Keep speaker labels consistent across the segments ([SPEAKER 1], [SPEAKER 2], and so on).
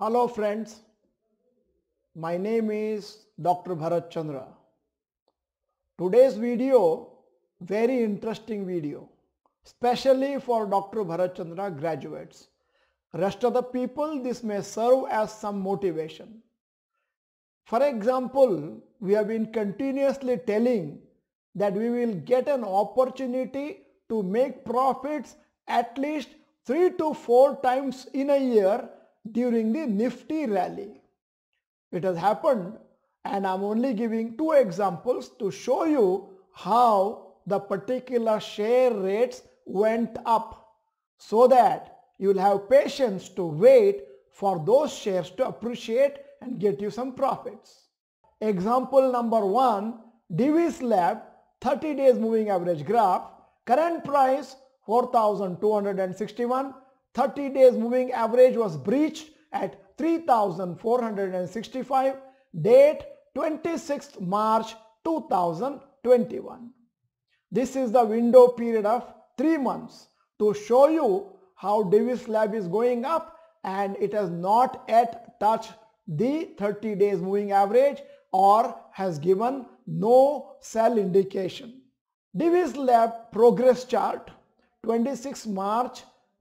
[SPEAKER 1] Hello friends, my name is Dr. Bharat Chandra. Today's video, very interesting video, specially for Dr. Bharat Chandra graduates. Rest of the people, this may serve as some motivation. For example, we have been continuously telling that we will get an opportunity to make profits at least 3 to 4 times in a year during the Nifty rally. It has happened and I'm only giving two examples to show you how the particular share rates went up so that you will have patience to wait for those shares to appreciate and get you some profits. Example number one, Divis Lab 30 days moving average graph, current price 4261 30 days moving average was breached at 3465 date 26th March 2021. This is the window period of 3 months to show you how Davis Lab is going up and it has not yet touched the 30 days moving average or has given no sell indication. Davis Lab progress chart 26 March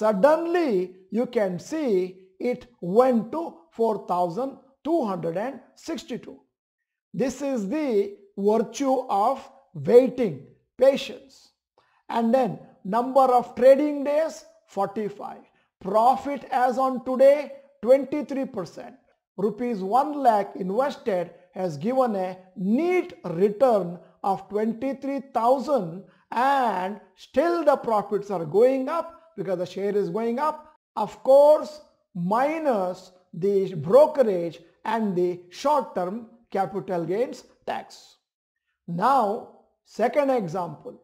[SPEAKER 1] Suddenly, you can see it went to 4262. This is the virtue of waiting, patience. And then number of trading days 45. Profit as on today 23%. Rupees 1 lakh invested has given a neat return of 23,000 and still the profits are going up because the share is going up. Of course, minus the brokerage and the short-term capital gains tax. Now, second example,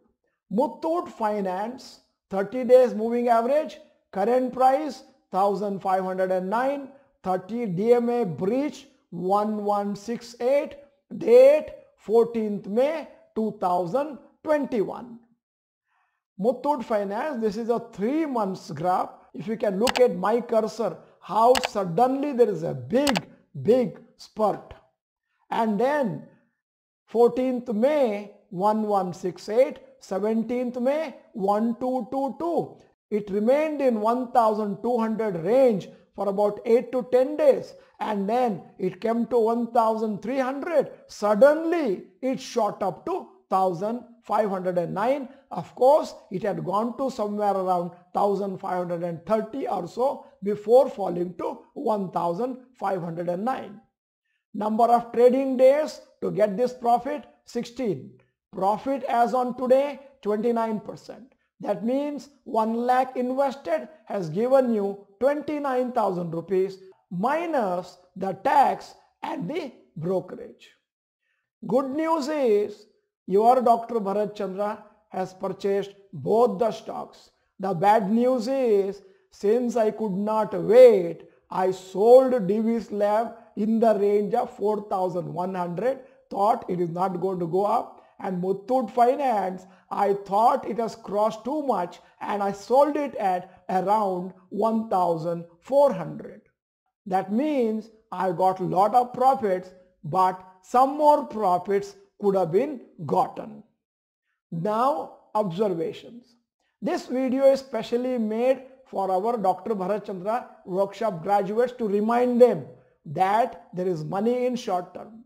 [SPEAKER 1] Muthoot Finance 30 days moving average, current price 1509, 30 DMA breach 1168, date 14th May 2021. Muthoot Finance, this is a three months graph. If you can look at my cursor, how suddenly there is a big, big spurt. And then 14th May 1168, 17th May 1222. It remained in 1200 range for about 8 to 10 days and then it came to 1300. Suddenly it shot up to 1000 509. Of course, it had gone to somewhere around 1530 or so before falling to 1509. Number of trading days to get this profit 16. Profit as on today 29%. That means 1 lakh invested has given you 29,000 rupees minus the tax and the brokerage. Good news is your Dr. Bharat Chandra has purchased both the stocks. The bad news is since I could not wait, I sold DV's lab in the range of 4100 thought it is not going to go up and Muthoot Finance I thought it has crossed too much and I sold it at around 1400 that means I got lot of profits but some more profits could have been gotten. Now observations. This video is specially made for our Dr. Bharat Chandra workshop graduates to remind them that there is money in short term.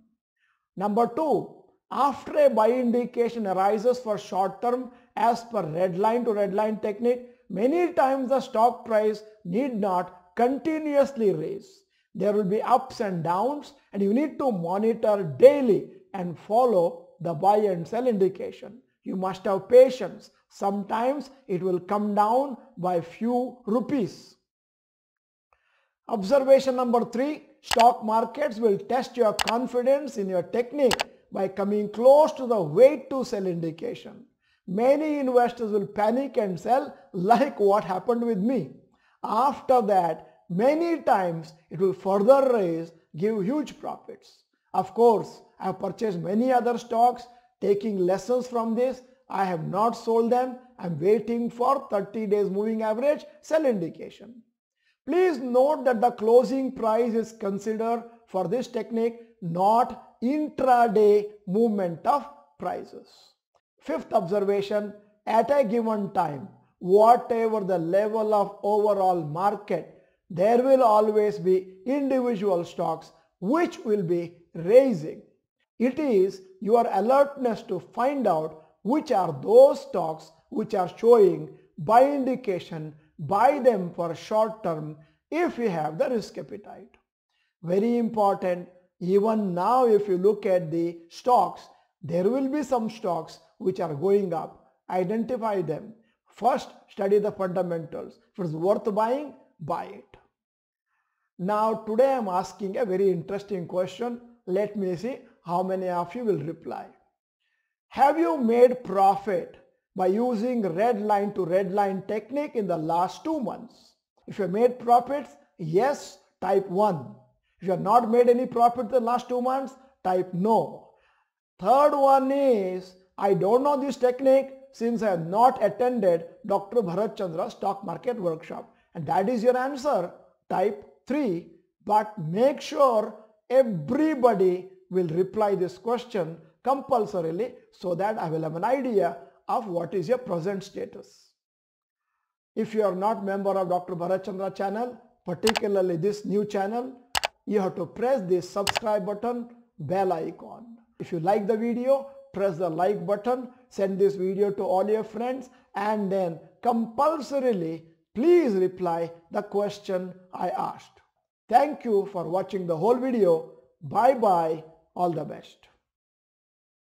[SPEAKER 1] Number two, after a buy indication arises for short term as per red line to red line technique, many times the stock price need not continuously raise. There will be ups and downs and you need to monitor daily and follow the buy and sell indication. You must have patience. Sometimes it will come down by few rupees. Observation number three, stock markets will test your confidence in your technique by coming close to the wait to sell indication. Many investors will panic and sell like what happened with me. After that, many times it will further raise, give huge profits. Of course, I have purchased many other stocks taking lessons from this. I have not sold them. I am waiting for 30 days moving average sell indication. Please note that the closing price is considered for this technique not intraday movement of prices. Fifth observation, at a given time, whatever the level of overall market, there will always be individual stocks which will be raising. It is your alertness to find out which are those stocks which are showing by indication buy them for short term if you have the risk appetite. Very important even now if you look at the stocks there will be some stocks which are going up. Identify them. First study the fundamentals. If it's worth buying, buy it. Now today I am asking a very interesting question let me see how many of you will reply. Have you made profit by using red line to red line technique in the last two months? If you made profits, yes, type 1. If you have not made any profit the last two months, type no. Third one is, I don't know this technique since I have not attended Dr. Bharat Chandra's stock market workshop. And that is your answer, type 3. But make sure everybody will reply this question compulsorily so that I will have an idea of what is your present status. If you are not member of Dr. Bharachandra channel, particularly this new channel, you have to press the subscribe button, bell icon. If you like the video, press the like button, send this video to all your friends and then compulsorily please reply the question I asked. Thank you for watching the whole video. Bye bye. All the best.